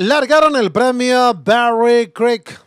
largaron el premio Barry Creek.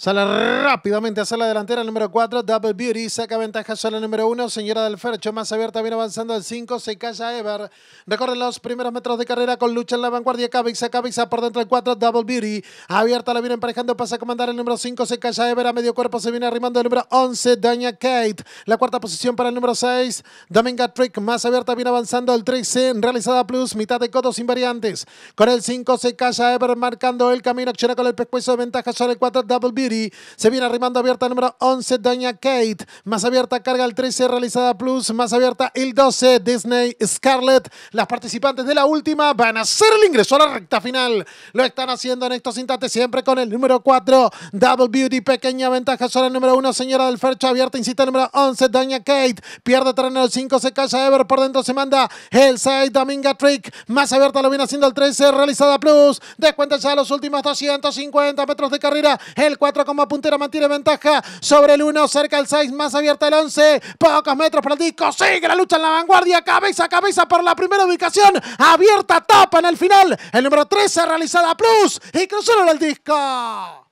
Sale rápidamente hacia la delantera, el número 4, Double Beauty. Saca ventaja sobre el número 1, Señora del Fercho. Más abierta, viene avanzando al 5, se calla Ever. Recorre los primeros metros de carrera con lucha en la vanguardia. Cabeza, Cabeza, por dentro del 4, Double Beauty. Abierta, la viene emparejando, pasa a comandar el número 5, se calla Ever. A medio cuerpo se viene arrimando el número 11, Daña Kate. La cuarta posición para el número 6, Dominga Trick. Más abierta, viene avanzando al 13, realizada plus, mitad de codos invariantes. Con el 5, se calla Ever, marcando el camino. acciona con el pescuezo de ventaja sobre el 4, Double Beauty. Se viene arrimando abierta el número 11, Doña Kate. Más abierta carga el 13, realizada Plus. Más abierta el 12, Disney Scarlett. Las participantes de la última van a hacer el ingreso a la recta final. Lo están haciendo en estos instantes siempre con el número 4, Double Beauty. Pequeña ventaja sobre el número 1, Señora del Fercho. Abierta, incita el número 11, Doña Kate. Pierde terreno el 5, se calla Ever. Por dentro se manda el Dominga Trick. Más abierta lo viene haciendo el 13, realizada Plus. Descuenta ya los últimos 250 metros de carrera. El 4 como puntera, mantiene ventaja sobre el 1, cerca el 6, más abierta el 11, pocos metros para el disco, sigue la lucha en la vanguardia, cabeza a cabeza por la primera ubicación, abierta tapa en el final, el número 13 realizada plus y cruzaron el disco.